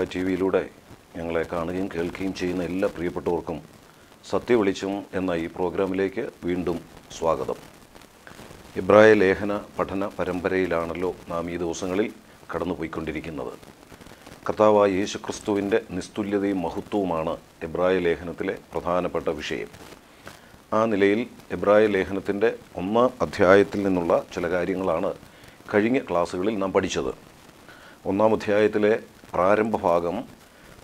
alpha T വിയിലൂടെ ഞങ്ങളെ കാണുകയും കേൾക്കുകയും ചെയ്യുന്ന എല്ലാ പ്രിയപ്പെട്ടവർക്കും സത്യ വിളിച്ചും എന്ന ഈ പ്രോഗ്രാമിലേക്ക് വീണ്ടും സ്വാഗതം ഇബ്രായ ലേഖന പഠന പരമ്പരയിലാണല്ലോ നാം ഈ ദിവസങ്ങളിൽ കടന്നുപോയിക്കൊണ്ടിരിക്കുന്നത് കർത്താവായ യേശുക്രിസ്തുവിൻ്റെ നിസ്തുല്യതയും മഹത്വവുമാണ് ഇബ്രായ ലേഖനത്തിലെ പ്രധാനപ്പെട്ട വിഷയം ആ നിലയിൽ ഇബ്രായ ലേഖനത്തിൻ്റെ ഒന്നാം അധ്യായത്തിൽ നിന്നുള്ള ചില കാര്യങ്ങളാണ് കഴിഞ്ഞ ക്ലാസ്സുകളിൽ നാം പഠിച്ചത് ഒന്നാം അധ്യായത്തിലെ പ്രാരംഭഭാഗം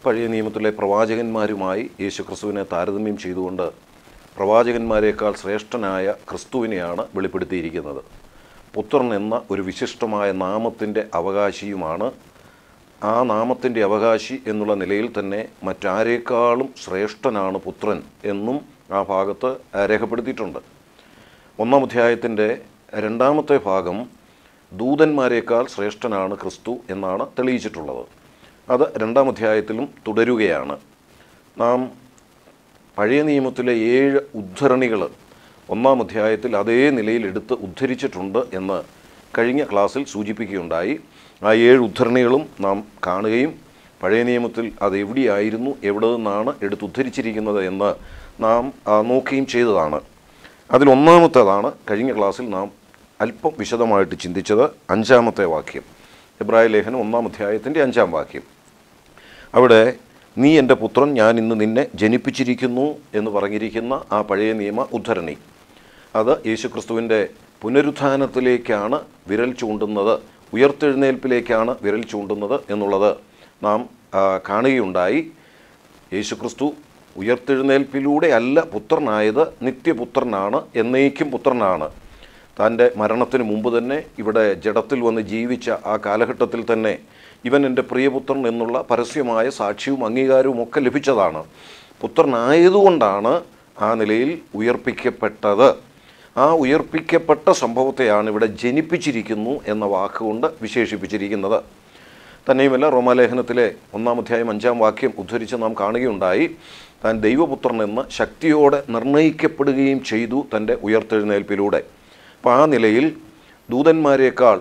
പഴയ നിയമത്തിലെ പ്രവാചകന്മാരുമായി യേശുക്രിസ്തുവിനെ താരതമ്യം ചെയ്തുകൊണ്ട് പ്രവാചകന്മാരെക്കാൾ ശ്രേഷ്ഠനായ ക്രിസ്തുവിനെയാണ് വെളിപ്പെടുത്തിയിരിക്കുന്നത് പുത്രൻ എന്ന ഒരു വിശിഷ്ടമായ നാമത്തിൻ്റെ അവകാശിയുമാണ് ആ നാമത്തിൻ്റെ അവകാശി എന്നുള്ള നിലയിൽ തന്നെ മറ്റാരേക്കാളും ശ്രേഷ്ഠനാണ് പുത്രൻ എന്നും ആ ഭാഗത്ത് രേഖപ്പെടുത്തിയിട്ടുണ്ട് ഒന്നാം അധ്യായത്തിൻ്റെ രണ്ടാമത്തെ ഭാഗം ദൂതന്മാരെക്കാൾ ശ്രേഷ്ഠനാണ് ക്രിസ്തു എന്നാണ് തെളിയിച്ചിട്ടുള്ളത് അത് രണ്ടാം അധ്യായത്തിലും തുടരുകയാണ് നാം പഴയ നിയമത്തിലെ ഏഴ് ഉദ്ധരണികൾ ഒന്നാം അധ്യായത്തിൽ അതേ നിലയിൽ എടുത്ത് ഉദ്ധരിച്ചിട്ടുണ്ട് എന്ന് കഴിഞ്ഞ ക്ലാസ്സിൽ സൂചിപ്പിക്കുകയുണ്ടായി ആ ഏഴ് ഉദ്ധരണികളും നാം കാണുകയും പഴയ നിയമത്തിൽ അത് എവിടെയായിരുന്നു എവിടെ നിന്നാണ് എടുത്തുദ്ധരിച്ചിരിക്കുന്നത് എന്ന് നാം നോക്കുകയും ചെയ്തതാണ് അതിലൊന്നാമത്തേതാണ് കഴിഞ്ഞ ക്ലാസ്സിൽ നാം അല്പം വിശദമായിട്ട് ചിന്തിച്ചത് അഞ്ചാമത്തെ വാക്യം ഇബ്രാഹിം ലേഖനം ഒന്നാം അധ്യായത്തിൻ്റെ അഞ്ചാം വാക്യം അവിടെ നീ എൻ്റെ പുത്രൻ ഞാൻ ഇന്ന് നിന്നെ ജനിപ്പിച്ചിരിക്കുന്നു എന്ന് പറഞ്ഞിരിക്കുന്ന ആ പഴയ നിയമ ഉദ്ധരണി അത് യേശുക്രിസ്തുവിൻ്റെ പുനരുത്ഥാനത്തിലേക്കാണ് വിരൽ ചൂണ്ടുന്നത് ഉയർത്തെഴുന്നേൽപ്പിലേക്കാണ് വിരൽ ചൂണ്ടുന്നത് എന്നുള്ളത് നാം കാണുകയുണ്ടായി യേശുക്രിസ്തു ഉയർത്തെഴുന്നേൽപ്പിലൂടെ അല്ല പുത്രനായത് നിത്യപുത്രനാണ് എന്നേക്കും പുത്രനാണ് തൻ്റെ മരണത്തിന് മുമ്പ് തന്നെ ഇവിടെ ജഡത്തിൽ വന്ന് ജീവിച്ച ആ കാലഘട്ടത്തിൽ തന്നെ ഇവൻ എൻ്റെ പ്രിയപുത്രൻ എന്നുള്ള പരസ്യമായ സാക്ഷ്യവും അംഗീകാരവും ഒക്കെ ലഭിച്ചതാണ് പുത്രനായതുകൊണ്ടാണ് ആ നിലയിൽ ഉയർപ്പിക്കപ്പെട്ടത് ആ ഉയർപ്പിക്കപ്പെട്ട സംഭവത്തെയാണ് ഇവിടെ ജനിപ്പിച്ചിരിക്കുന്നു എന്ന വാക്കുകൊണ്ട് വിശേഷിപ്പിച്ചിരിക്കുന്നത് തന്നെയുമല്ല റോമാലേഖനത്തിലെ അധ്യായം അഞ്ചാം വാക്യം ഉദ്ധരിച്ച് നാം കാണുകയുണ്ടായി താൻ ദൈവപുത്രൻ എന്ന് ശക്തിയോടെ നിർണയിക്കപ്പെടുകയും ചെയ്തു തൻ്റെ ഉയർത്തെഴുന്നേൽപ്പിലൂടെ അപ്പോൾ ആ നിലയിൽ ദൂതന്മാരെക്കാൾ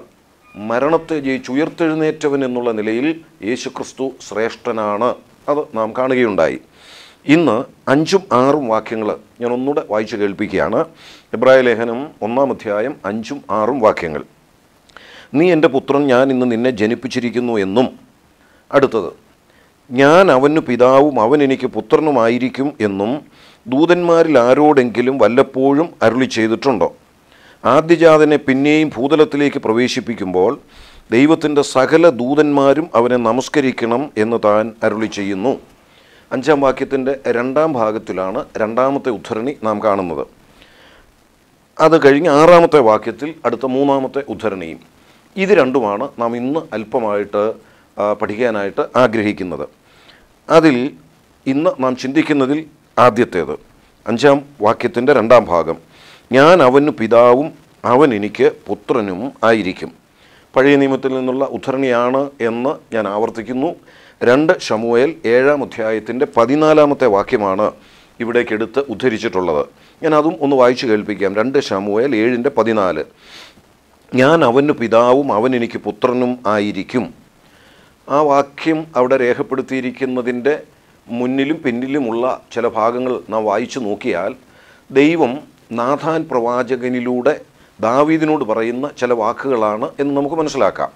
മരണത്തെ ജയിച്ച് ഉയർത്തെഴുന്നേറ്റവൻ എന്നുള്ള നിലയിൽ യേശുക്രിസ്തു ശ്രേഷ്ഠനാണ് അത് നാം കാണുകയുണ്ടായി ഇന്ന് അഞ്ചും ആറും വാക്യങ്ങൾ ഞാൻ ഒന്നുകൂടെ വായിച്ചു കേൾപ്പിക്കുകയാണ് ഇബ്രാഹിം ലേഖനം ഒന്നാം അധ്യായം അഞ്ചും ആറും വാക്യങ്ങൾ നീ എൻ്റെ പുത്രൻ ഞാൻ ഇന്ന് നിന്നെ ജനിപ്പിച്ചിരിക്കുന്നു എന്നും അടുത്തത് ഞാൻ അവന് പിതാവും അവൻ എനിക്ക് പുത്രനുമായിരിക്കും എന്നും ദൂതന്മാരിൽ ആരോടെങ്കിലും വല്ലപ്പോഴും അരുളി ചെയ്തിട്ടുണ്ടോ ആദ്യജാതനെ പിന്നെയും ഭൂതലത്തിലേക്ക് പ്രവേശിപ്പിക്കുമ്പോൾ ദൈവത്തിൻ്റെ സകല ദൂതന്മാരും അവനെ നമസ്കരിക്കണം എന്ന് താൻ അരുളി ചെയ്യുന്നു അഞ്ചാം വാക്യത്തിൻ്റെ രണ്ടാം ഭാഗത്തിലാണ് രണ്ടാമത്തെ ഉദ്ധരണി നാം കാണുന്നത് അത് കഴിഞ്ഞ് ആറാമത്തെ വാക്യത്തിൽ അടുത്ത മൂന്നാമത്തെ ഉദ്ധരണിയും ഇത് രണ്ടുമാണ് നാം ഇന്ന് അല്പമായിട്ട് പഠിക്കാനായിട്ട് ആഗ്രഹിക്കുന്നത് അതിൽ ഇന്ന് നാം ചിന്തിക്കുന്നതിൽ ആദ്യത്തേത് അഞ്ചാം വാക്യത്തിൻ്റെ രണ്ടാം ഭാഗം ഞാൻ അവന് പിതാവും അവൻ എനിക്ക് പുത്രനും ആയിരിക്കും പഴയ നിയമത്തിൽ നിന്നുള്ള ഉദ്ധരണിയാണ് എന്ന് ഞാൻ ആവർത്തിക്കുന്നു രണ്ട് ഷമുവേൽ ഏഴാം അധ്യായത്തിൻ്റെ പതിനാലാമത്തെ വാക്യമാണ് ഇവിടേക്ക് എടുത്ത് ഉദ്ധരിച്ചിട്ടുള്ളത് ഞാൻ അതും ഒന്ന് വായിച്ചു കേൾപ്പിക്കാം രണ്ട് ഷമുവേൽ ഏഴിൻ്റെ പതിനാല് ഞാൻ അവന് പിതാവും അവൻ എനിക്ക് പുത്രനും ആയിരിക്കും ആ വാക്യം അവിടെ രേഖപ്പെടുത്തിയിരിക്കുന്നതിൻ്റെ മുന്നിലും പിന്നിലുമുള്ള ചില ഭാഗങ്ങൾ നാം വായിച്ചു നോക്കിയാൽ ദൈവം നാഥാൻ പ്രവാചകനിലൂടെ ദാവീദിനോട് പറയുന്ന ചില വാക്കുകളാണ് എന്ന് നമുക്ക് മനസ്സിലാക്കാം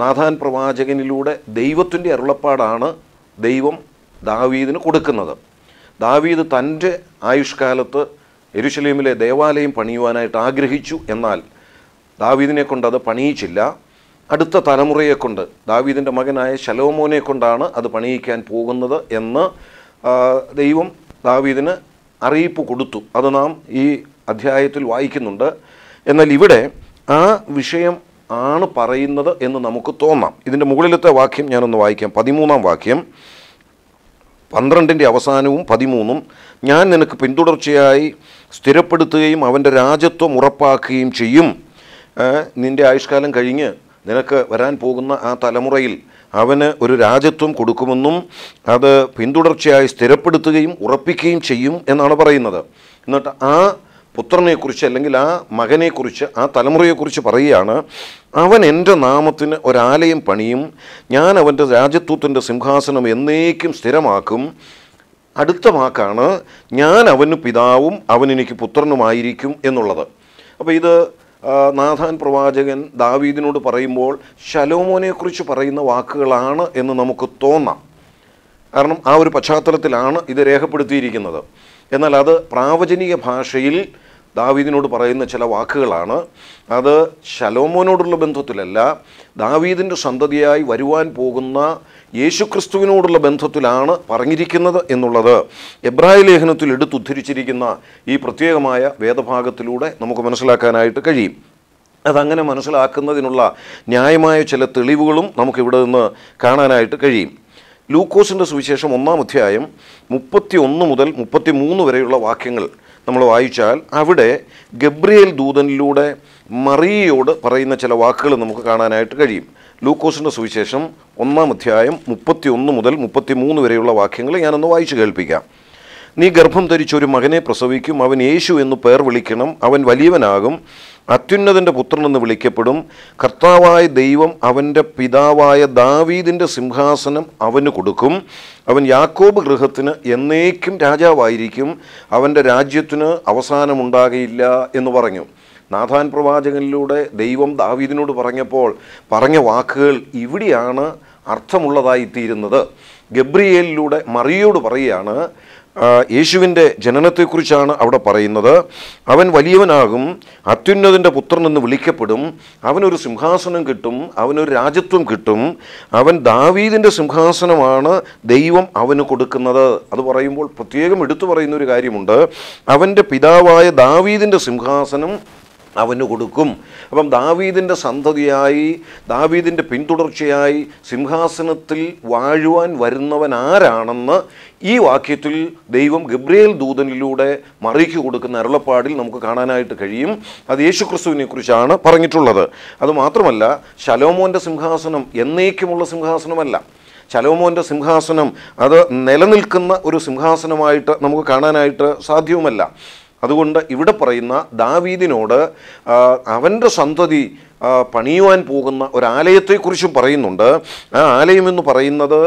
നാഥാൻ പ്രവാചകനിലൂടെ ദൈവത്തിൻ്റെ അരുളപ്പാടാണ് ദൈവം ദാവീദിന് കൊടുക്കുന്നത് ദാവീദ് തൻ്റെ ആയുഷ്കാലത്ത് എരുഷലേമിലെ ദേവാലയം പണിയുവാനായിട്ട് ആഗ്രഹിച്ചു എന്നാൽ ദാവീദിനെ കൊണ്ട് അത് പണിയിച്ചില്ല അടുത്ത തലമുറയെക്കൊണ്ട് ദാവീദിൻ്റെ മകനായ ശലോമോനെ കൊണ്ടാണ് അത് പണിയിക്കാൻ പോകുന്നത് എന്ന് ദൈവം ദാവീദിന് അറിയിപ്പ് കൊടുത്തു അത് നാം ഈ അധ്യായത്തിൽ വായിക്കുന്നുണ്ട് എന്നാൽ ഇവിടെ ആ വിഷയം ആണ് പറയുന്നത് എന്ന് നമുക്ക് തോന്നാം ഇതിൻ്റെ മുകളിലത്തെ വാക്യം ഞാനൊന്ന് വായിക്കാം പതിമൂന്നാം വാക്യം പന്ത്രണ്ടിൻ്റെ അവസാനവും പതിമൂന്നും ഞാൻ നിനക്ക് പിന്തുടർച്ചയായി സ്ഥിരപ്പെടുത്തുകയും അവൻ്റെ രാജ്യത്വം ഉറപ്പാക്കുകയും ചെയ്യും നിൻ്റെ ആയുഷ്കാലം കഴിഞ്ഞ് നിനക്ക് വരാൻ പോകുന്ന ആ തലമുറയിൽ അവന് ഒരു രാജ്യത്വം കൊടുക്കുമെന്നും അത് പിന്തുടർച്ചയായി സ്ഥിരപ്പെടുത്തുകയും ഉറപ്പിക്കുകയും ചെയ്യും എന്നാണ് പറയുന്നത് എന്നിട്ട് ആ പുത്രനെക്കുറിച്ച് അല്ലെങ്കിൽ ആ മകനെക്കുറിച്ച് ആ തലമുറയെക്കുറിച്ച് പറയുകയാണ് അവൻ എൻ്റെ നാമത്തിന് ഒരാലയം പണിയും ഞാൻ അവൻ്റെ രാജ്യത്വത്തിൻ്റെ സിംഹാസനം എന്നേക്കും സ്ഥിരമാക്കും അടുത്ത വാക്കാണ് ഞാൻ അവന് പിതാവും അവൻ എനിക്ക് പുത്രനുമായിരിക്കും എന്നുള്ളത് അപ്പോൾ ഇത് നാഥാൻ പ്രവാചകൻ ദാവീദിനോട് പറയുമ്പോൾ ശലോമോനെക്കുറിച്ച് പറയുന്ന വാക്കുകളാണ് എന്ന് നമുക്ക് തോന്നാം കാരണം ആ ഒരു പശ്ചാത്തലത്തിലാണ് ഇത് രേഖപ്പെടുത്തിയിരിക്കുന്നത് എന്നാൽ അത് പ്രാവചനിക ഭാഷയിൽ ദാവീദിനോട് പറയുന്ന ചില വാക്കുകളാണ് അത് ശലോമോനോടുള്ള ബന്ധത്തിലല്ല ദാവീദിൻ്റെ സന്തതിയായി വരുവാൻ പോകുന്ന യേശുക്രിസ്തുവിനോടുള്ള ബന്ധത്തിലാണ് പറഞ്ഞിരിക്കുന്നത് എന്നുള്ളത് എബ്രാഹിം ലേഖനത്തിൽ എടുത്തുദ്ധരിച്ചിരിക്കുന്ന ഈ പ്രത്യേകമായ വേദഭാഗത്തിലൂടെ നമുക്ക് മനസ്സിലാക്കാനായിട്ട് കഴിയും അതങ്ങനെ മനസ്സിലാക്കുന്നതിനുള്ള ന്യായമായ ചില തെളിവുകളും നമുക്കിവിടെ നിന്ന് കാണാനായിട്ട് കഴിയും ലൂക്കോസിൻ്റെ സുവിശേഷം ഒന്നാം അധ്യായം മുപ്പത്തി ഒന്ന് മുതൽ മുപ്പത്തി മൂന്ന് വരെയുള്ള വാക്യങ്ങൾ നമ്മൾ വായിച്ചാൽ അവിടെ ഗബ്രിയേൽ ദൂതനിലൂടെ മറിയയോട് പറയുന്ന ചില വാക്കുകൾ നമുക്ക് കാണാനായിട്ട് കഴിയും ലൂക്കോസിൻ്റെ സുവിശേഷം ഒന്നാം അധ്യായം മുപ്പത്തി ഒന്ന് മുതൽ മുപ്പത്തി മൂന്ന് വരെയുള്ള വാക്യങ്ങൾ ഞാനൊന്ന് വായിച്ചു കേൾപ്പിക്കാം നീ ഗർഭം ധരിച്ചൊരു മകനെ പ്രസവിക്കും അവൻ യേശു എന്ന് പേർ വിളിക്കണം അവൻ വലിയവനാകും അത്യുന്നതൻ്റെ എന്ന് വിളിക്കപ്പെടും കർത്താവായ ദൈവം അവൻ്റെ പിതാവായ ദാവീദിൻ്റെ സിംഹാസനം അവന് കൊടുക്കും അവൻ യാക്കോബ് ഗൃഹത്തിന് എന്നേക്കും രാജാവായിരിക്കും അവൻ്റെ രാജ്യത്തിന് അവസാനമുണ്ടാകയില്ല എന്ന് പറഞ്ഞു നാഥാൻ പ്രവാചകനിലൂടെ ദൈവം ദാവീദിനോട് പറഞ്ഞപ്പോൾ പറഞ്ഞ വാക്കുകൾ ഇവിടെയാണ് അർത്ഥമുള്ളതായിത്തീരുന്നത് ഗബ്രിയേലിലൂടെ മറിയോട് പറയുകയാണ് യേശുവിൻ്റെ ജനനത്തെക്കുറിച്ചാണ് അവിടെ പറയുന്നത് അവൻ വലിയവനാകും അത്യുന്നതിൻ്റെ പുത്രൻ എന്ന് വിളിക്കപ്പെടും അവനൊരു സിംഹാസനം കിട്ടും അവനൊരു രാജ്യത്വം കിട്ടും അവൻ ദാവീദിൻ്റെ സിംഹാസനമാണ് ദൈവം അവന് കൊടുക്കുന്നത് അത് പറയുമ്പോൾ പ്രത്യേകം എടുത്തു പറയുന്നൊരു ഒരു കാര്യമുണ്ട് അവൻ്റെ പിതാവായ ദാവീദിൻ്റെ സിംഹാസനം അവന് കൊടുക്കും അപ്പം ദാവീദിൻ്റെ സന്തതിയായി ദാവീദിൻ്റെ പിന്തുടർച്ചയായി സിംഹാസനത്തിൽ വാഴുവാൻ വരുന്നവൻ ആരാണെന്ന് ഈ വാക്യത്തിൽ ദൈവം ഗബ്രിയേൽ ദൂതനിലൂടെ മറിയിക്കു കൊടുക്കുന്ന അരുളപ്പാടിൽ നമുക്ക് കാണാനായിട്ട് കഴിയും അത് യേശുക്രിസ്തുവിനെ കുറിച്ചാണ് പറഞ്ഞിട്ടുള്ളത് അതുമാത്രമല്ല ശലോമോൻ്റെ സിംഹാസനം എന്നേക്കുമുള്ള സിംഹാസനമല്ല ശലോമോൻ്റെ സിംഹാസനം അത് നിലനിൽക്കുന്ന ഒരു സിംഹാസനമായിട്ട് നമുക്ക് കാണാനായിട്ട് സാധ്യവുമല്ല അതുകൊണ്ട് ഇവിടെ പറയുന്ന ദാവീദിനോട് അവൻ്റെ സന്തതി പണിയുവാൻ പോകുന്ന ഒരാലയത്തെക്കുറിച്ചും പറയുന്നുണ്ട് ആ ആലയം എന്ന് പറയുന്നത്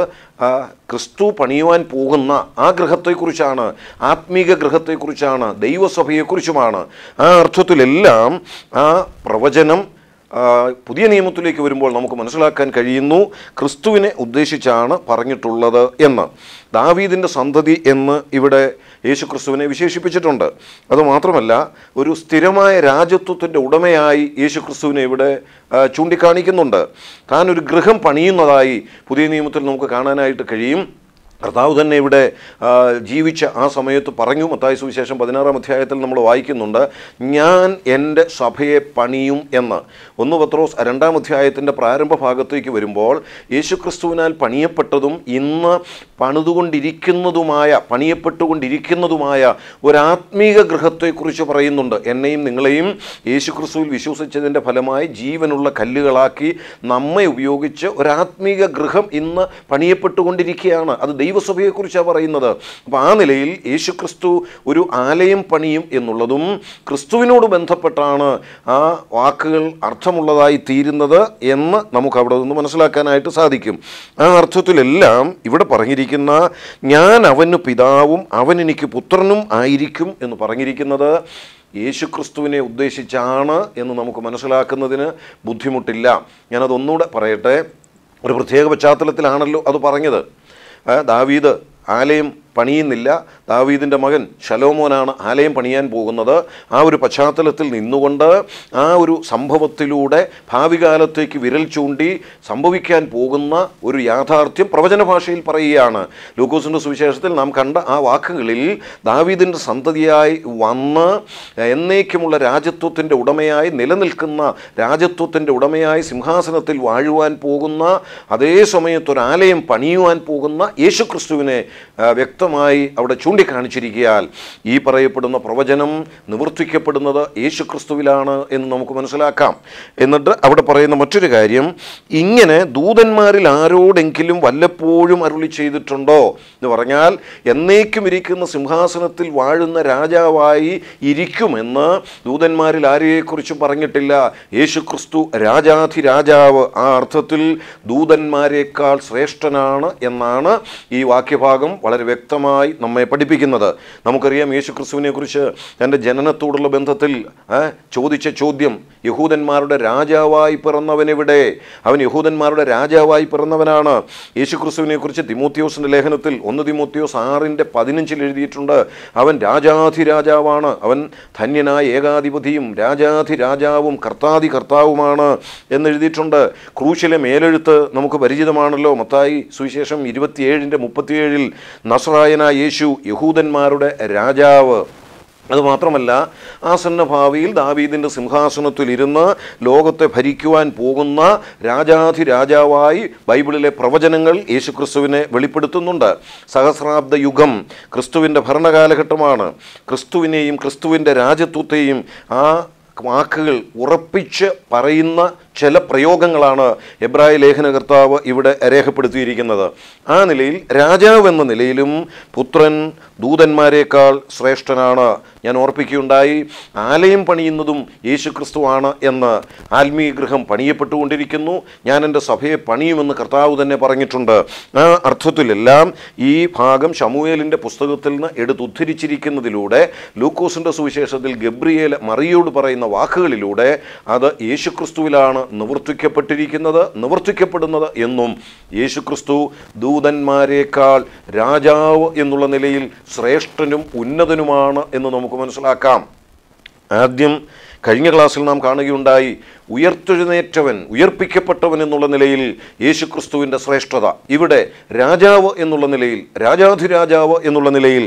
ക്രിസ്തു പണിയുവാൻ പോകുന്ന ആ ഗൃഹത്തെക്കുറിച്ചാണ് ആത്മീക ഗൃഹത്തെക്കുറിച്ചാണ് ദൈവസഭയെക്കുറിച്ചുമാണ് ആ അർത്ഥത്തിലെല്ലാം ആ പ്രവചനം പുതിയ നിയമത്തിലേക്ക് വരുമ്പോൾ നമുക്ക് മനസ്സിലാക്കാൻ കഴിയുന്നു ക്രിസ്തുവിനെ ഉദ്ദേശിച്ചാണ് പറഞ്ഞിട്ടുള്ളത് എന്ന് ദാവീദിൻ്റെ സന്തതി എന്ന് ഇവിടെ യേശു ക്രിസ്തുവിനെ വിശേഷിപ്പിച്ചിട്ടുണ്ട് അതുമാത്രമല്ല ഒരു സ്ഥിരമായ രാജ്യത്വത്തിൻ്റെ ഉടമയായി യേശു ക്രിസ്തുവിനെ ഇവിടെ ചൂണ്ടിക്കാണിക്കുന്നുണ്ട് താൻ ഒരു ഗൃഹം പണിയുന്നതായി പുതിയ നിയമത്തിൽ നമുക്ക് കാണാനായിട്ട് കഴിയും കർത്താവ് തന്നെ ഇവിടെ ജീവിച്ച ആ സമയത്ത് പറഞ്ഞു മത്തായ സുവിശേഷം പതിനാറാം അധ്യായത്തിൽ നമ്മൾ വായിക്കുന്നുണ്ട് ഞാൻ എൻ്റെ സഭയെ പണിയും എന്ന് ഒന്ന് പത്രോസ് രണ്ടാം അധ്യായത്തിൻ്റെ പ്രാരംഭ ഭാഗത്തേക്ക് വരുമ്പോൾ യേശുക്രിസ്തുവിനാൽ പണിയപ്പെട്ടതും ഇന്ന് പണിതുകൊണ്ടിരിക്കുന്നതുമായ പണിയപ്പെട്ടുകൊണ്ടിരിക്കുന്നതുമായ ഒരാത്മീക ഗൃഹത്തെക്കുറിച്ച് പറയുന്നുണ്ട് എന്നെയും നിങ്ങളെയും യേശുക്രിസ്തുവിൽ വിശ്വസിച്ചതിൻ്റെ ഫലമായി ജീവനുള്ള കല്ലുകളാക്കി നമ്മെ ഉപയോഗിച്ച് ഒരാത്മീക ഗൃഹം ഇന്ന് പണിയപ്പെട്ടുകൊണ്ടിരിക്കുകയാണ് അത് ദൈവം ദൈവസഭയെക്കുറിച്ചാണ് പറയുന്നത് അപ്പോൾ ആ നിലയിൽ യേശുക്രിസ്തു ഒരു ആലയം പണിയും എന്നുള്ളതും ക്രിസ്തുവിനോട് ബന്ധപ്പെട്ടാണ് ആ വാക്കുകൾ അർത്ഥമുള്ളതായി തീരുന്നത് എന്ന് നമുക്ക് അവിടെ നിന്ന് മനസ്സിലാക്കാനായിട്ട് സാധിക്കും ആ അർത്ഥത്തിലെല്ലാം ഇവിടെ പറഞ്ഞിരിക്കുന്ന ഞാൻ അവന് പിതാവും അവൻ എനിക്ക് പുത്രനും ആയിരിക്കും എന്ന് പറഞ്ഞിരിക്കുന്നത് യേശുക്രിസ്തുവിനെ ഉദ്ദേശിച്ചാണ് എന്ന് നമുക്ക് മനസ്സിലാക്കുന്നതിന് ബുദ്ധിമുട്ടില്ല ഞാനതൊന്നുകൂടെ പറയട്ടെ ഒരു പ്രത്യേക പശ്ചാത്തലത്തിലാണല്ലോ അത് പറഞ്ഞത് ദാവീദ് ആലയം പണിയുന്നില്ല ദാവീദിൻ്റെ മകൻ ശലോമോനാണ് ആലയം പണിയാൻ പോകുന്നത് ആ ഒരു പശ്ചാത്തലത്തിൽ നിന്നുകൊണ്ട് ആ ഒരു സംഭവത്തിലൂടെ ഭാവി കാലത്തേക്ക് വിരൽ ചൂണ്ടി സംഭവിക്കാൻ പോകുന്ന ഒരു യാഥാർത്ഥ്യം പ്രവചന ഭാഷയിൽ പറയുകയാണ് ലൂക്കോസിൻ്റെ സുവിശേഷത്തിൽ നാം കണ്ട ആ വാക്കുകളിൽ ദാവീദിൻ്റെ സന്തതിയായി വന്ന് എന്നേക്കുമുള്ള രാജ്യത്വത്തിൻ്റെ ഉടമയായി നിലനിൽക്കുന്ന രാജ്യത്വത്തിൻ്റെ ഉടമയായി സിംഹാസനത്തിൽ വാഴുവാൻ പോകുന്ന അതേ സമയത്ത് ആലയം പണിയുവാൻ പോകുന്ന യേശുക്രിസ്തുവിനെ വ്യക്തമായി അവിടെ ചൂണ്ടി ചൂണ്ടിക്കാണിച്ചിരിക്കയാൽ ഈ പറയപ്പെടുന്ന പ്രവചനം നിവർത്തിക്കപ്പെടുന്നത് യേശുക്രിസ്തുവിലാണ് എന്ന് നമുക്ക് മനസ്സിലാക്കാം എന്നിട്ട് അവിടെ പറയുന്ന മറ്റൊരു കാര്യം ഇങ്ങനെ ദൂതന്മാരിൽ ആരോടെങ്കിലും വല്ലപ്പോഴും അരുളി ചെയ്തിട്ടുണ്ടോ എന്ന് പറഞ്ഞാൽ എന്നേക്കും ഇരിക്കുന്ന സിംഹാസനത്തിൽ വാഴുന്ന രാജാവായി ഇരിക്കുമെന്ന് ദൂതന്മാരിൽ ആരെയെക്കുറിച്ചും പറഞ്ഞിട്ടില്ല യേശുക്രിസ്തു രാജാധിരാജാവ് ആ അർത്ഥത്തിൽ ദൂതന്മാരെക്കാൾ ശ്രേഷ്ഠനാണ് എന്നാണ് ഈ വാക്യഭാഗം വളരെ വ്യക്തമായി നമ്മെ പഠി പഠിപ്പിക്കുന്നത് നമുക്കറിയാം യേശുക്രിസ്തുവിനെക്കുറിച്ച് തൻ്റെ ജനനത്തോടുള്ള ബന്ധത്തിൽ ചോദിച്ച ചോദ്യം യഹൂദന്മാരുടെ രാജാവായി പിറന്നവനിവിടെ അവൻ യഹൂദന്മാരുടെ രാജാവായി പിറന്നവനാണ് യേശുക്രിസ്തുവിനെക്കുറിച്ച് തിമോത്യോസിൻ്റെ ലേഖനത്തിൽ ഒന്ന് തിമോത്യോസ് ആറിൻ്റെ പതിനഞ്ചിൽ എഴുതിയിട്ടുണ്ട് അവൻ രാജാധിരാജാവാണ് അവൻ ധന്യനായ ഏകാധിപതിയും രാജാധിരാജാവും കർത്താധി കർത്താവുമാണ് എന്നെഴുതിയിട്ടുണ്ട് ക്രൂശിലെ മേലെഴുത്ത് നമുക്ക് പരിചിതമാണല്ലോ മത്തായി സുവിശേഷം ഇരുപത്തിയേഴിൻ്റെ മുപ്പത്തിയേഴിൽ നസറായനായ യേശു യഹൂദന്മാരുടെ രാജാവ് അതുമാത്രമല്ല ആസന്ന ഭാവിയിൽ ദാവീദിൻ്റെ സിംഹാസനത്തിലിരുന്ന് ലോകത്തെ ഭരിക്കുവാൻ പോകുന്ന രാജാധിരാജാവായി ബൈബിളിലെ പ്രവചനങ്ങൾ യേശുക്രിസ്തുവിനെ വെളിപ്പെടുത്തുന്നുണ്ട് സഹസ്രാബ്ദ യുഗം ക്രിസ്തുവിൻ്റെ ഭരണകാലഘട്ടമാണ് ക്രിസ്തുവിനെയും ക്രിസ്തുവിൻ്റെ രാജ്യത്വത്തെയും ആ വാക്കുകൾ ഉറപ്പിച്ച് പറയുന്ന ചില പ്രയോഗങ്ങളാണ് എബ്രായ ലേഖനകർത്താവ് ഇവിടെ രേഖപ്പെടുത്തിയിരിക്കുന്നത് ആ നിലയിൽ രാജാവ് എന്ന നിലയിലും പുത്രൻ ദൂതന്മാരെക്കാൾ ശ്രേഷ്ഠനാണ് ഞാൻ ഓർപ്പിക്കുകയുണ്ടായി ആലയം പണിയുന്നതും യേശുക്രിസ്തുവാണ് എന്ന് ആത്മീയ ഗൃഹം പണിയപ്പെട്ടുകൊണ്ടിരിക്കുന്നു ഞാൻ എൻ്റെ സഭയെ പണിയുമെന്ന് കർത്താവ് തന്നെ പറഞ്ഞിട്ടുണ്ട് ആ അർത്ഥത്തിലെല്ലാം ഈ ഭാഗം ഷമുവേലിൻ്റെ പുസ്തകത്തിൽ നിന്ന് എടുത്തുദ്ധരിച്ചിരിക്കുന്നതിലൂടെ ലൂക്കോസിൻ്റെ സുവിശേഷത്തിൽ ഗബ്രിയേൽ മറിയോട് പറയുന്ന വാക്കുകളിലൂടെ അത് യേശുക്രിസ്തുവിലാണ് നിവർത്തിക്കപ്പെട്ടിരിക്കുന്നത് നിവർത്തിക്കപ്പെടുന്നത് എന്നും യേശുക്രിസ്തു ദൂതന്മാരെക്കാൾ രാജാവ് എന്നുള്ള നിലയിൽ ശ്രേഷ്ഠനും ഉന്നതനുമാണ് എന്ന് നമുക്ക് മനസ്സിലാക്കാം ആദ്യം കഴിഞ്ഞ ക്ലാസ്സിൽ നാം കാണുകയുണ്ടായി ഉയർത്തെഴുന്നേറ്റവൻ ഉയർപ്പിക്കപ്പെട്ടവൻ എന്നുള്ള നിലയിൽ ക്രിസ്തുവിൻ്റെ ശ്രേഷ്ഠത ഇവിടെ രാജാവ് എന്നുള്ള നിലയിൽ രാജാധിരാജാവ് എന്നുള്ള നിലയിൽ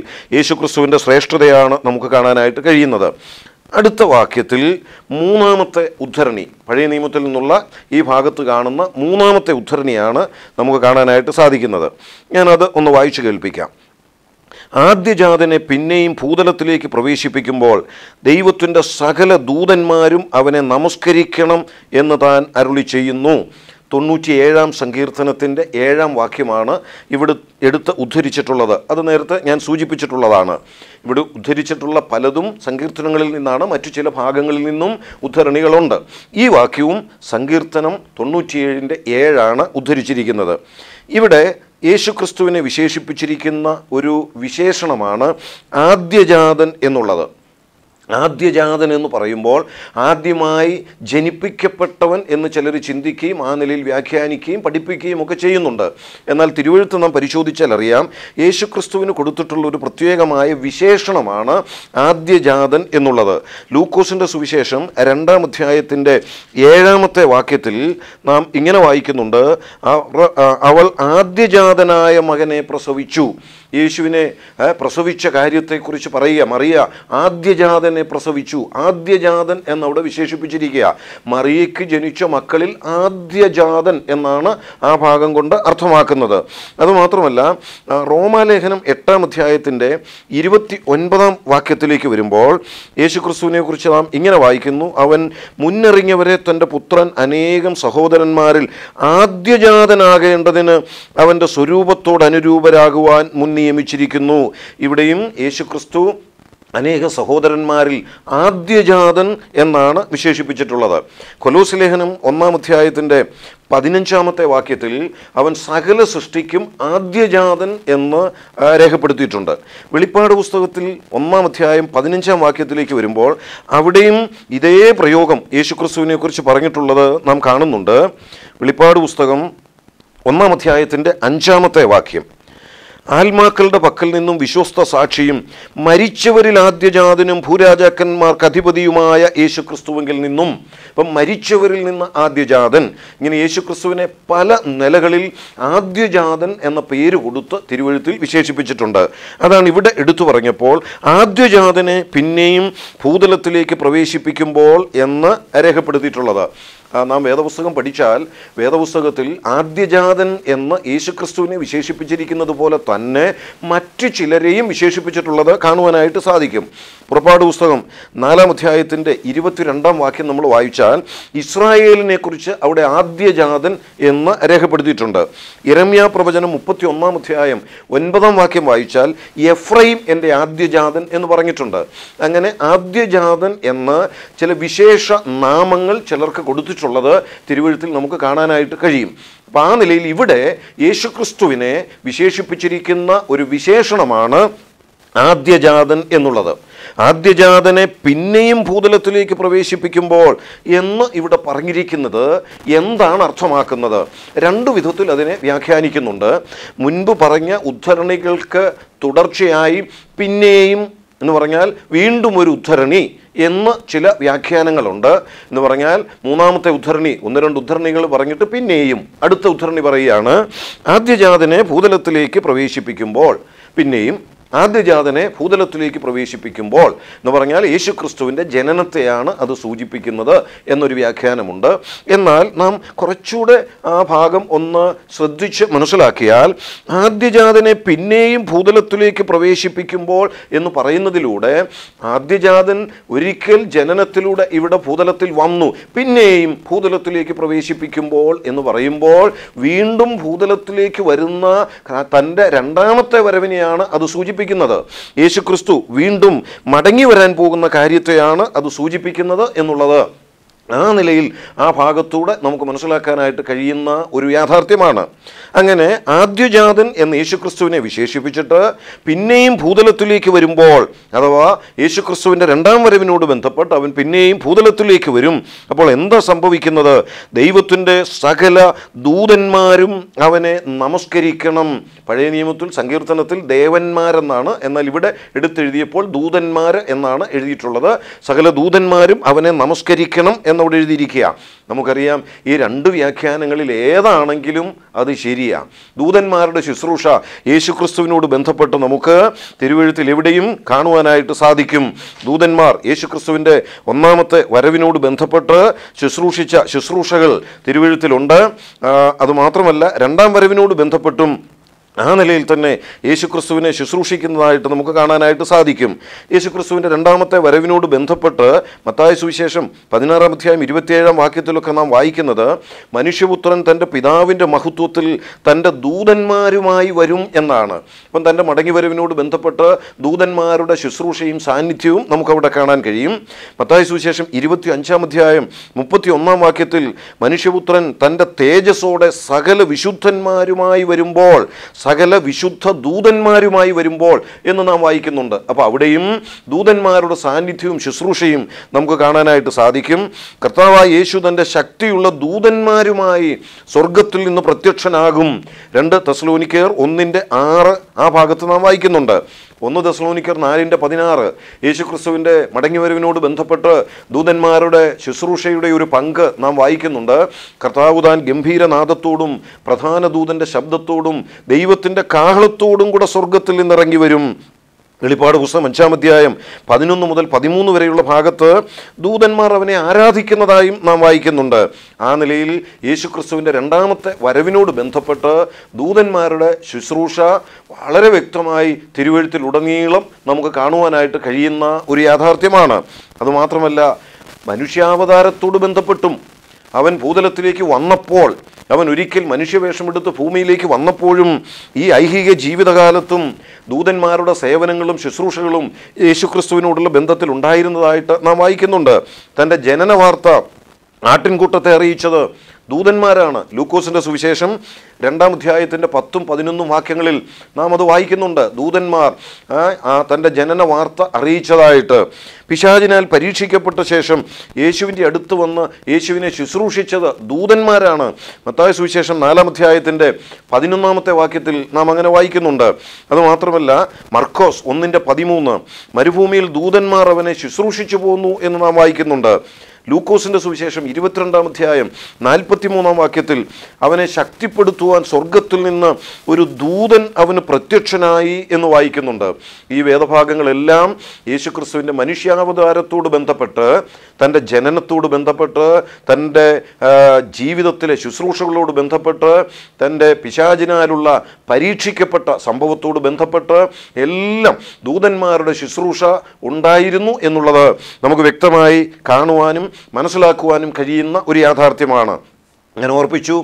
ക്രിസ്തുവിൻ്റെ ശ്രേഷ്ഠതയാണ് നമുക്ക് കാണാനായിട്ട് കഴിയുന്നത് അടുത്ത വാക്യത്തിൽ മൂന്നാമത്തെ ഉദ്ധരണി പഴയ നിയമത്തിൽ നിന്നുള്ള ഈ ഭാഗത്ത് കാണുന്ന മൂന്നാമത്തെ ഉദ്ധരണിയാണ് നമുക്ക് കാണാനായിട്ട് സാധിക്കുന്നത് ഞാനത് ഒന്ന് വായിച്ചു കേൾപ്പിക്കാം ആദ്യജാതനെ പിന്നെയും ഭൂതലത്തിലേക്ക് പ്രവേശിപ്പിക്കുമ്പോൾ ദൈവത്തിൻ്റെ സകല ദൂതന്മാരും അവനെ നമസ്കരിക്കണം എന്ന് താൻ അരുളി ചെയ്യുന്നു തൊണ്ണൂറ്റിയേഴാം സങ്കീർത്തനത്തിൻ്റെ ഏഴാം വാക്യമാണ് ഇവിടെ എടുത്ത് ഉദ്ധരിച്ചിട്ടുള്ളത് അത് നേരത്തെ ഞാൻ സൂചിപ്പിച്ചിട്ടുള്ളതാണ് ഇവിടെ ഉദ്ധരിച്ചിട്ടുള്ള പലതും സങ്കീർത്തനങ്ങളിൽ നിന്നാണ് മറ്റു ചില ഭാഗങ്ങളിൽ നിന്നും ഉദ്ധരണികളുണ്ട് ഈ വാക്യവും സങ്കീർത്തനം തൊണ്ണൂറ്റിയേഴിൻ്റെ ഏഴാണ് ഉദ്ധരിച്ചിരിക്കുന്നത് ഇവിടെ യേശുക്രിസ്തുവിനെ വിശേഷിപ്പിച്ചിരിക്കുന്ന ഒരു വിശേഷണമാണ് ആദ്യജാതൻ എന്നുള്ളത് ആദ്യജാതൻ എന്ന് പറയുമ്പോൾ ആദ്യമായി ജനിപ്പിക്കപ്പെട്ടവൻ എന്ന് ചിലർ ചിന്തിക്കുകയും ആ നിലയിൽ വ്യാഖ്യാനിക്കുകയും പഠിപ്പിക്കുകയും ഒക്കെ ചെയ്യുന്നുണ്ട് എന്നാൽ തിരുവഴുത്ത് നാം പരിശോധിച്ചാൽ അറിയാം യേശുക്രിസ്തുവിന് കൊടുത്തിട്ടുള്ള ഒരു പ്രത്യേകമായ വിശേഷണമാണ് ആദ്യജാതൻ എന്നുള്ളത് ലൂക്കോസിൻ്റെ സുവിശേഷം രണ്ടാം അധ്യായത്തിൻ്റെ ഏഴാമത്തെ വാക്യത്തിൽ നാം ഇങ്ങനെ വായിക്കുന്നുണ്ട് അവൾ ആദ്യജാതനായ മകനെ പ്രസവിച്ചു യേശുവിനെ പ്രസവിച്ച കാര്യത്തെക്കുറിച്ച് പറയുക മറിയ ആദ്യജാതനെ പ്രസവിച്ചു ആദ്യജാതൻ എന്നവിടെ വിശേഷിപ്പിച്ചിരിക്കുക മറിയയ്ക്ക് ജനിച്ച മക്കളിൽ ആദ്യജാതൻ എന്നാണ് ആ ഭാഗം കൊണ്ട് അർത്ഥമാക്കുന്നത് അതുമാത്രമല്ല റോമാലേഖനം എട്ടാം അധ്യായത്തിൻ്റെ ഇരുപത്തി ഒൻപതാം വാക്യത്തിലേക്ക് വരുമ്പോൾ യേശുക്രിസ്തുവിനെ കുറിച്ച് നാം ഇങ്ങനെ വായിക്കുന്നു അവൻ മുന്നറിഞ്ഞവരെ തൻ്റെ പുത്രൻ അനേകം സഹോദരന്മാരിൽ ആദ്യജാതനാകേണ്ടതിന് അവൻ്റെ സ്വരൂപത്തോടനുരൂപരാകുവാൻ മുന്നീ നിയമിച്ചിരിക്കുന്നു ഇവിടെയും ക്രിസ്തു അനേക സഹോദരന്മാരിൽ ആദ്യജാതൻ എന്നാണ് വിശേഷിപ്പിച്ചിട്ടുള്ളത് ലേഖനം ഒന്നാം അധ്യായത്തിൻ്റെ പതിനഞ്ചാമത്തെ വാക്യത്തിൽ അവൻ സകല സൃഷ്ടിക്കും ആദ്യജാതൻ എന്ന് രേഖപ്പെടുത്തിയിട്ടുണ്ട് വെളിപ്പാട് പുസ്തകത്തിൽ ഒന്നാം അധ്യായം പതിനഞ്ചാം വാക്യത്തിലേക്ക് വരുമ്പോൾ അവിടെയും ഇതേ പ്രയോഗം യേശു ക്രിസ്തുവിനെക്കുറിച്ച് പറഞ്ഞിട്ടുള്ളത് നാം കാണുന്നുണ്ട് വെളിപ്പാട് പുസ്തകം ഒന്നാം അധ്യായത്തിൻ്റെ അഞ്ചാമത്തെ വാക്യം ആത്മാക്കളുടെ പക്കൽ നിന്നും വിശ്വസ്ത സാക്ഷിയും മരിച്ചവരിൽ ആദ്യജാതനും ഭൂരാജാക്കന്മാർക്ക് അധിപതിയുമായ യേശുക്രിസ്തുവെങ്കിൽ നിന്നും ഇപ്പം മരിച്ചവരിൽ നിന്ന് ആദ്യജാതൻ ഇങ്ങനെ യേശുക്രിസ്തുവിനെ പല നിലകളിൽ ആദ്യജാതൻ എന്ന പേര് കൊടുത്ത് തിരുവഴുത്തിൽ വിശേഷിപ്പിച്ചിട്ടുണ്ട് അതാണ് ഇവിടെ എടുത്തു പറഞ്ഞപ്പോൾ ആദ്യജാതനെ പിന്നെയും ഭൂതലത്തിലേക്ക് പ്രവേശിപ്പിക്കുമ്പോൾ എന്ന് രേഖപ്പെടുത്തിയിട്ടുള്ളത് നാം വേദപുസ്തകം പഠിച്ചാൽ വേദപുസ്തകത്തിൽ ആദ്യജാതൻ എന്ന് യേശുക്രിസ്തുവിനെ വിശേഷിപ്പിച്ചിരിക്കുന്നത് പോലെ തന്നെ മറ്റു ചിലരെയും വിശേഷിപ്പിച്ചിട്ടുള്ളത് കാണുവാനായിട്ട് സാധിക്കും പുറപ്പാട് പുസ്തകം നാലാം അധ്യായത്തിൻ്റെ ഇരുപത്തിരണ്ടാം വാക്യം നമ്മൾ വായിച്ചാൽ ഇസ്രായേലിനെക്കുറിച്ച് അവിടെ ആദ്യജാതൻ എന്ന് രേഖപ്പെടുത്തിയിട്ടുണ്ട് ഇരമ്യ പ്രവചനം മുപ്പത്തി ഒന്നാം അധ്യായം ഒൻപതാം വാക്യം വായിച്ചാൽ എഫ്രൈം എൻ്റെ ആദ്യജാതൻ എന്ന് പറഞ്ഞിട്ടുണ്ട് അങ്ങനെ ആദ്യജാതൻ എന്ന് ചില വിശേഷ നാമങ്ങൾ ചിലർക്ക് കൊടുത്തിട്ടുണ്ട് ഉള്ളത് തിരുവഴുത്തിൽ നമുക്ക് കാണാനായിട്ട് കഴിയും അപ്പം ആ നിലയിൽ ഇവിടെ യേശുക്രിസ്തുവിനെ വിശേഷിപ്പിച്ചിരിക്കുന്ന ഒരു വിശേഷണമാണ് ആദ്യജാതൻ എന്നുള്ളത് ആദ്യജാതനെ പിന്നെയും ഭൂതലത്തിലേക്ക് പ്രവേശിപ്പിക്കുമ്പോൾ എന്ന് ഇവിടെ പറഞ്ഞിരിക്കുന്നത് എന്താണ് അർത്ഥമാക്കുന്നത് രണ്ടു വിധത്തിൽ അതിനെ വ്യാഖ്യാനിക്കുന്നുണ്ട് മുൻപ് പറഞ്ഞ ഉദ്ധരണികൾക്ക് തുടർച്ചയായി പിന്നെയും എന്ന് പറഞ്ഞാൽ വീണ്ടും ഒരു ഉദ്ധരണി എന്ന് ചില വ്യാഖ്യാനങ്ങളുണ്ട് എന്ന് പറഞ്ഞാൽ മൂന്നാമത്തെ ഉദ്ധരണി ഒന്ന് രണ്ട് ഉദ്ധരണികൾ പറഞ്ഞിട്ട് പിന്നെയും അടുത്ത ഉദ്ധരണി പറയുകയാണ് ആദ്യജാതനെ ഭൂതലത്തിലേക്ക് പ്രവേശിപ്പിക്കുമ്പോൾ പിന്നെയും ആദ്യജാതനെ ഭൂതലത്തിലേക്ക് പ്രവേശിപ്പിക്കുമ്പോൾ എന്ന് പറഞ്ഞാൽ യേശു ക്രിസ്തുവിൻ്റെ ജനനത്തെയാണ് അത് സൂചിപ്പിക്കുന്നത് എന്നൊരു വ്യാഖ്യാനമുണ്ട് എന്നാൽ നാം കുറച്ചുകൂടെ ആ ഭാഗം ഒന്ന് ശ്രദ്ധിച്ച് മനസ്സിലാക്കിയാൽ ആദ്യജാതനെ പിന്നെയും ഭൂതലത്തിലേക്ക് പ്രവേശിപ്പിക്കുമ്പോൾ എന്ന് പറയുന്നതിലൂടെ ആദ്യജാതൻ ഒരിക്കൽ ജനനത്തിലൂടെ ഇവിടെ ഭൂതലത്തിൽ വന്നു പിന്നെയും ഭൂതലത്തിലേക്ക് പ്രവേശിപ്പിക്കുമ്പോൾ എന്ന് പറയുമ്പോൾ വീണ്ടും ഭൂതലത്തിലേക്ക് വരുന്ന തൻ്റെ രണ്ടാമത്തെ വരവിനെയാണ് അത് സൂചിപ്പിക്കുന്നത് സൂചിപ്പിക്കുന്നത് യേശുക്രിസ്തു വീണ്ടും മടങ്ങി വരാൻ പോകുന്ന കാര്യത്തെയാണ് അത് സൂചിപ്പിക്കുന്നത് എന്നുള്ളത് ആ നിലയിൽ ആ ഭാഗത്തൂടെ നമുക്ക് മനസ്സിലാക്കാനായിട്ട് കഴിയുന്ന ഒരു യാഥാർത്ഥ്യമാണ് അങ്ങനെ ആദ്യജാതൻ എന്ന് യേശുക്രിസ്തുവിനെ വിശേഷിപ്പിച്ചിട്ട് പിന്നെയും ഭൂതലത്തിലേക്ക് വരുമ്പോൾ അഥവാ യേശുക്രിസ്തുവിൻ്റെ രണ്ടാം വരവിനോട് ബന്ധപ്പെട്ട് അവൻ പിന്നെയും ഭൂതലത്തിലേക്ക് വരും അപ്പോൾ എന്താ സംഭവിക്കുന്നത് ദൈവത്തിൻ്റെ സകല ദൂതന്മാരും അവനെ നമസ്കരിക്കണം പഴയ നിയമത്തിൽ സങ്കീർത്തനത്തിൽ ദേവന്മാരെന്നാണ് എന്നാൽ ഇവിടെ എടുത്തെഴുതിയപ്പോൾ ദൂതന്മാർ എന്നാണ് എഴുതിയിട്ടുള്ളത് സകല ദൂതന്മാരും അവനെ നമസ്കരിക്കണം എന്ന് എന്നോട് എഴുതിയിരിക്കുക നമുക്കറിയാം ഈ രണ്ട് വ്യാഖ്യാനങ്ങളിൽ ഏതാണെങ്കിലും അത് ശരിയാണ് ദൂതന്മാരുടെ ശുശ്രൂഷ യേശുക്രിസ്തുവിനോട് ബന്ധപ്പെട്ട് നമുക്ക് തിരുവഴുത്തിൽ എവിടെയും കാണുവാനായിട്ട് സാധിക്കും ദൂതന്മാർ യേശുക്രിസ്തുവിൻ്റെ ഒന്നാമത്തെ വരവിനോട് ബന്ധപ്പെട്ട് ശുശ്രൂഷിച്ച ശുശ്രൂഷകൾ തിരുവഴുത്തിലുണ്ട് അതുമാത്രമല്ല രണ്ടാം വരവിനോട് ബന്ധപ്പെട്ടും ആ നിലയിൽ തന്നെ യേശുക്രിസ്തുവിനെ ശുശ്രൂഷിക്കുന്നതായിട്ട് നമുക്ക് കാണാനായിട്ട് സാധിക്കും യേശുക്രിസ്തുവിൻ്റെ രണ്ടാമത്തെ വരവിനോട് ബന്ധപ്പെട്ട് മത്തായ സുവിശേഷം പതിനാറാം അധ്യായം ഇരുപത്തിയേഴാം വാക്യത്തിലൊക്കെ നാം വായിക്കുന്നത് മനുഷ്യപുത്രൻ തൻ്റെ പിതാവിൻ്റെ മഹത്വത്തിൽ തൻ്റെ ദൂതന്മാരുമായി വരും എന്നാണ് അപ്പം തൻ്റെ വരവിനോട് ബന്ധപ്പെട്ട് ദൂതന്മാരുടെ ശുശ്രൂഷയും സാന്നിധ്യവും നമുക്കവിടെ കാണാൻ കഴിയും മത്തായ സുവിശേഷം ഇരുപത്തി അഞ്ചാം അധ്യായം മുപ്പത്തി ഒന്നാം വാക്യത്തിൽ മനുഷ്യപുത്രൻ തൻ്റെ തേജസ്സോടെ സകല വിശുദ്ധന്മാരുമായി വരുമ്പോൾ സകല വിശുദ്ധ ദൂതന്മാരുമായി വരുമ്പോൾ എന്ന് നാം വായിക്കുന്നുണ്ട് അപ്പോൾ അവിടെയും ദൂതന്മാരുടെ സാന്നിധ്യവും ശുശ്രൂഷയും നമുക്ക് കാണാനായിട്ട് സാധിക്കും കർത്താവായ യേശു തൻ്റെ ശക്തിയുള്ള ദൂതന്മാരുമായി സ്വർഗത്തിൽ നിന്ന് പ്രത്യക്ഷനാകും രണ്ട് തെസ്ലോനിക്കേർ ഒന്നിൻ്റെ ആറ് ആ ഭാഗത്ത് നാം വായിക്കുന്നുണ്ട് ഒന്ന് ദസ്ലോനിക്കർ നാലിൻ്റെ പതിനാറ് യേശുക്രിസ്തുവിൻ്റെ മടങ്ങിവരവിനോട് ബന്ധപ്പെട്ട് ദൂതന്മാരുടെ ശുശ്രൂഷയുടെ ഒരു പങ്ക് നാം വായിക്കുന്നുണ്ട് കർത്താവുദാൻ ഗംഭീരനാഥത്തോടും ഗംഭീരനാദത്തോടും പ്രധാന ദൂതൻ്റെ ശബ്ദത്തോടും ദൈവത്തിൻ്റെ കാഹളത്തോടും കൂടെ സ്വർഗത്തിൽ നിന്നിറങ്ങി വരും വെളിപ്പാട് പുസ്തകം അധ്യായം പതിനൊന്ന് മുതൽ പതിമൂന്ന് വരെയുള്ള ഭാഗത്ത് ദൂതന്മാർ അവനെ ആരാധിക്കുന്നതായും നാം വായിക്കുന്നുണ്ട് ആ നിലയിൽ യേശുക്രിസ്തുവിൻ്റെ രണ്ടാമത്തെ വരവിനോട് ബന്ധപ്പെട്ട് ദൂതന്മാരുടെ ശുശ്രൂഷ വളരെ വ്യക്തമായി തിരുവഴുത്തിൽ ഉടനീളം നമുക്ക് കാണുവാനായിട്ട് കഴിയുന്ന ഒരു യാഥാർത്ഥ്യമാണ് അതുമാത്രമല്ല മനുഷ്യാവതാരത്തോട് ബന്ധപ്പെട്ടും അവൻ ഭൂതലത്തിലേക്ക് വന്നപ്പോൾ അവൻ ഒരിക്കൽ മനുഷ്യവേഷമെടുത്ത് ഭൂമിയിലേക്ക് വന്നപ്പോഴും ഈ ഐഹിക ജീവിതകാലത്തും ദൂതന്മാരുടെ സേവനങ്ങളും ശുശ്രൂഷകളും യേശുക്രിസ്തുവിനോടുള്ള ബന്ധത്തിൽ ഉണ്ടായിരുന്നതായിട്ട് നാം വായിക്കുന്നുണ്ട് തൻ്റെ ജനന വാർത്ത ആട്ടിൻകൂട്ടത്തെ അറിയിച്ചത് ദൂതന്മാരാണ് ലൂക്കോസിൻ്റെ സുവിശേഷം രണ്ടാം അധ്യായത്തിൻ്റെ പത്തും പതിനൊന്നും വാക്യങ്ങളിൽ നാം അത് വായിക്കുന്നുണ്ട് ദൂതന്മാർ തൻ്റെ ജനന വാർത്ത അറിയിച്ചതായിട്ട് പിശാചിനാൽ പരീക്ഷിക്കപ്പെട്ട ശേഷം യേശുവിൻ്റെ അടുത്ത് വന്ന് യേശുവിനെ ശുശ്രൂഷിച്ചത് ദൂതന്മാരാണ് മത്തായ സുവിശേഷം നാലാം അധ്യായത്തിൻ്റെ പതിനൊന്നാമത്തെ വാക്യത്തിൽ നാം അങ്ങനെ വായിക്കുന്നുണ്ട് അതുമാത്രമല്ല മർക്കോസ് ഒന്നിൻ്റെ പതിമൂന്ന് മരുഭൂമിയിൽ ദൂതന്മാർ അവനെ ശുശ്രൂഷിച്ചു പോകുന്നു എന്ന് നാം വായിക്കുന്നുണ്ട് ലൂക്കോസിൻ്റെ സുവിശേഷം ഇരുപത്തിരണ്ടാം അധ്യായം നാൽപ്പത്തിമൂന്നാം വാക്യത്തിൽ അവനെ ശക്തിപ്പെടുത്തുവാൻ സ്വർഗത്തിൽ നിന്ന് ഒരു ദൂതൻ അവന് പ്രത്യക്ഷനായി എന്ന് വായിക്കുന്നുണ്ട് ഈ വേദഭാഗങ്ങളെല്ലാം യേശുക്രിസ്തുവിൻ്റെ മനുഷ്യാവതാരത്തോട് ബന്ധപ്പെട്ട് തൻ്റെ ജനനത്തോട് ബന്ധപ്പെട്ട് തൻ്റെ ജീവിതത്തിലെ ശുശ്രൂഷകളോട് ബന്ധപ്പെട്ട് തൻ്റെ പിശാചിനാലുള്ള പരീക്ഷിക്കപ്പെട്ട സംഭവത്തോട് ബന്ധപ്പെട്ട് എല്ലാം ദൂതന്മാരുടെ ശുശ്രൂഷ ഉണ്ടായിരുന്നു എന്നുള്ളത് നമുക്ക് വ്യക്തമായി കാണുവാനും മനസ്സിലാക്കുവാനും കഴിയുന്ന ഒരു യാഥാർത്ഥ്യമാണ് ഞാൻ ഓർപ്പിച്ചു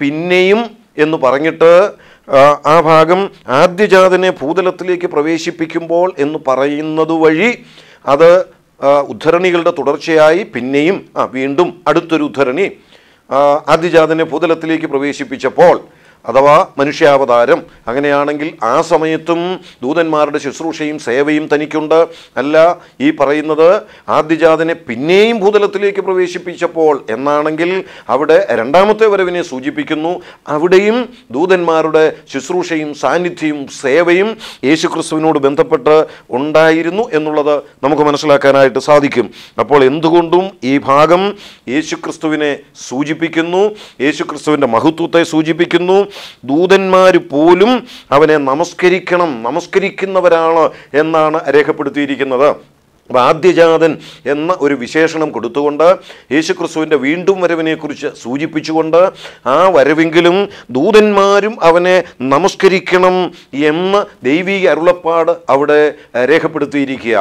പിന്നെയും എന്ന് പറഞ്ഞിട്ട് ആ ഭാഗം ആദ്യജാതനെ ഭൂതലത്തിലേക്ക് പ്രവേശിപ്പിക്കുമ്പോൾ എന്ന് പറയുന്നത് വഴി അത് ഉദ്ധരണികളുടെ തുടർച്ചയായി പിന്നെയും ആ വീണ്ടും അടുത്തൊരു ഉദ്ധരണി ആദ്യജാതനെ ഭൂതലത്തിലേക്ക് പ്രവേശിപ്പിച്ചപ്പോൾ അഥവാ മനുഷ്യാവതാരം അങ്ങനെയാണെങ്കിൽ ആ സമയത്തും ദൂതന്മാരുടെ ശുശ്രൂഷയും സേവയും തനിക്കുണ്ട് അല്ല ഈ പറയുന്നത് ആദ്യജാതനെ പിന്നെയും ഭൂതലത്തിലേക്ക് പ്രവേശിപ്പിച്ചപ്പോൾ എന്നാണെങ്കിൽ അവിടെ രണ്ടാമത്തെ വരവിനെ സൂചിപ്പിക്കുന്നു അവിടെയും ദൂതന്മാരുടെ ശുശ്രൂഷയും സാന്നിധ്യവും സേവയും യേശുക്രിസ്തുവിനോട് ബന്ധപ്പെട്ട് ഉണ്ടായിരുന്നു എന്നുള്ളത് നമുക്ക് മനസ്സിലാക്കാനായിട്ട് സാധിക്കും അപ്പോൾ എന്തുകൊണ്ടും ഈ ഭാഗം യേശുക്രിസ്തുവിനെ സൂചിപ്പിക്കുന്നു യേശുക്രിസ്തുവിൻ്റെ മഹത്വത്തെ സൂചിപ്പിക്കുന്നു ദൂതന്മാർ പോലും അവനെ നമസ്കരിക്കണം നമസ്കരിക്കുന്നവരാണ് എന്നാണ് രേഖപ്പെടുത്തിയിരിക്കുന്നത് അപ്പോൾ ആദ്യജാതൻ എന്ന ഒരു വിശേഷണം കൊടുത്തുകൊണ്ട് യേശുക്രിസ്തുവിൻ്റെ വീണ്ടും വരവിനെക്കുറിച്ച് സൂചിപ്പിച്ചുകൊണ്ട് ആ വരവെങ്കിലും ദൂതന്മാരും അവനെ നമസ്കരിക്കണം എന്ന് ദൈവീക അരുളപ്പാട് അവിടെ രേഖപ്പെടുത്തിയിരിക്കുക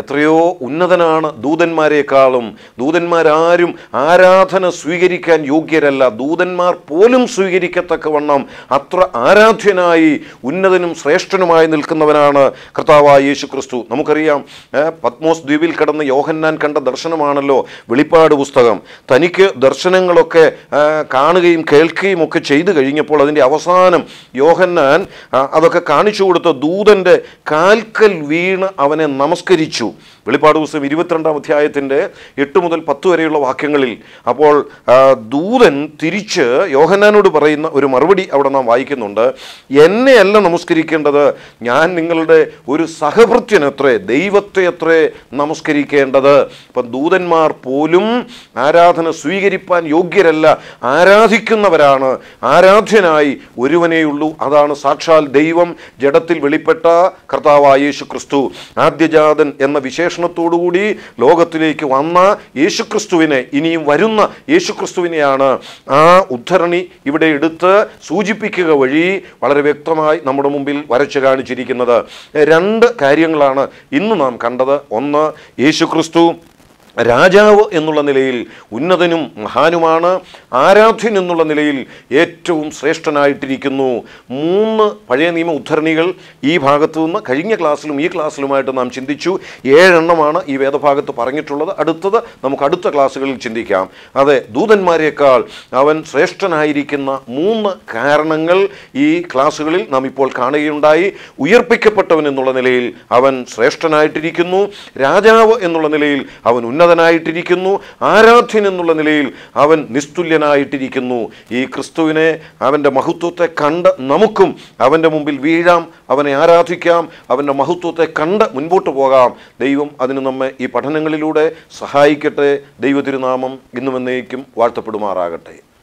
എത്രയോ ഉന്നതനാണ് ദൂതന്മാരെക്കാളും ദൂതന്മാരാരും ആരാധന സ്വീകരിക്കാൻ യോഗ്യരല്ല ദൂതന്മാർ പോലും സ്വീകരിക്കത്തക്കവണ്ണം അത്ര ആരാധ്യനായി ഉന്നതനും ശ്രേഷ്ഠനുമായി നിൽക്കുന്നവനാണ് കർത്താവായ യേശു ക്രിസ്തു നമുക്കറിയാം പത്മോസ് ദ്വീപിൽ കടന്ന് യോഹന്നാൻ കണ്ട ദർശനമാണല്ലോ വെളിപ്പാട് പുസ്തകം തനിക്ക് ദർശനങ്ങളൊക്കെ കാണുകയും കേൾക്കുകയും ഒക്കെ ചെയ്തു കഴിഞ്ഞപ്പോൾ അതിൻ്റെ അവസാനം യോഹന്നാൻ അതൊക്കെ കാണിച്ചു കൊടുത്ത ദൂതൻ്റെ കാൽക്കൽ വീണ് അവനെ നമസ്കരിച്ചു വായിച്ചു വെളിപ്പാട് ദിവസം ഇരുപത്തിരണ്ടാം അധ്യായത്തിൻ്റെ എട്ട് മുതൽ പത്ത് വരെയുള്ള വാക്യങ്ങളിൽ അപ്പോൾ ദൂതൻ തിരിച്ച് യോഹന്നാനോട് പറയുന്ന ഒരു മറുപടി അവിടെ നാം വായിക്കുന്നുണ്ട് എന്നെയല്ല നമസ്കരിക്കേണ്ടത് ഞാൻ നിങ്ങളുടെ ഒരു സഹവൃത്യനത്രേ ദൈവത്തെ അത്രേ നമസ്കരിക്കേണ്ടത് ഇപ്പം ദൂതന്മാർ പോലും ആരാധന സ്വീകരിപ്പാൻ യോഗ്യരല്ല ആരാധിക്കുന്നവരാണ് ആരാധ്യനായി ഒരുവനേയുള്ളൂ അതാണ് സാക്ഷാൽ ദൈവം ജഡത്തിൽ വെളിപ്പെട്ട കർത്താവായ യേശു ക്രിസ്തു ആദ്യജാതൻ എന്ന എന്ന വിശേഷണത്തോടുകൂടി ലോകത്തിലേക്ക് വന്ന യേശുക്രിസ്തുവിനെ ഇനിയും വരുന്ന യേശുക്രിസ്തുവിനെയാണ് ആ ഉദ്ധരണി ഇവിടെ എടുത്ത് സൂചിപ്പിക്കുക വഴി വളരെ വ്യക്തമായി നമ്മുടെ മുമ്പിൽ വരച്ചു കാണിച്ചിരിക്കുന്നത് രണ്ട് കാര്യങ്ങളാണ് ഇന്ന് നാം കണ്ടത് ഒന്ന് യേശുക്രിസ്തു രാജാവ് എന്നുള്ള നിലയിൽ ഉന്നതനും മഹാനുമാണ് ആരാധ്യൻ എന്നുള്ള നിലയിൽ ഏറ്റവും ശ്രേഷ്ഠനായിട്ടിരിക്കുന്നു മൂന്ന് പഴയ നിയമ ഉദ്ധരണികൾ ഈ ഭാഗത്തു നിന്ന് കഴിഞ്ഞ ക്ലാസ്സിലും ഈ ക്ലാസ്സിലുമായിട്ട് നാം ചിന്തിച്ചു ഏഴെണ്ണമാണ് ഈ വേദഭാഗത്ത് പറഞ്ഞിട്ടുള്ളത് അടുത്തത് നമുക്ക് അടുത്ത ക്ലാസ്സുകളിൽ ചിന്തിക്കാം അതെ ദൂതന്മാരെക്കാൾ അവൻ ശ്രേഷ്ഠനായിരിക്കുന്ന മൂന്ന് കാരണങ്ങൾ ഈ ക്ലാസ്സുകളിൽ നാം ഇപ്പോൾ കാണുകയുണ്ടായി ഉയർപ്പിക്കപ്പെട്ടവൻ എന്നുള്ള നിലയിൽ അവൻ ശ്രേഷ്ഠനായിട്ടിരിക്കുന്നു രാജാവ് എന്നുള്ള നിലയിൽ അവൻ ഉന്നത ഉന്നതനായിട്ടിരിക്കുന്നു ആരാധ്യൻ എന്നുള്ള നിലയിൽ അവൻ നിസ്തുല്യനായിട്ടിരിക്കുന്നു ഈ ക്രിസ്തുവിനെ അവൻ്റെ മഹത്വത്തെ കണ്ട് നമുക്കും അവൻ്റെ മുമ്പിൽ വീഴാം അവനെ ആരാധിക്കാം അവൻ്റെ മഹത്വത്തെ കണ്ട് മുൻപോട്ട് പോകാം ദൈവം അതിന് നമ്മെ ഈ പഠനങ്ങളിലൂടെ സഹായിക്കട്ടെ ദൈവതിരുനാമം ഇന്നും എന്നേക്കും വാഴ്ത്തപ്പെടുമാറാകട്ടെ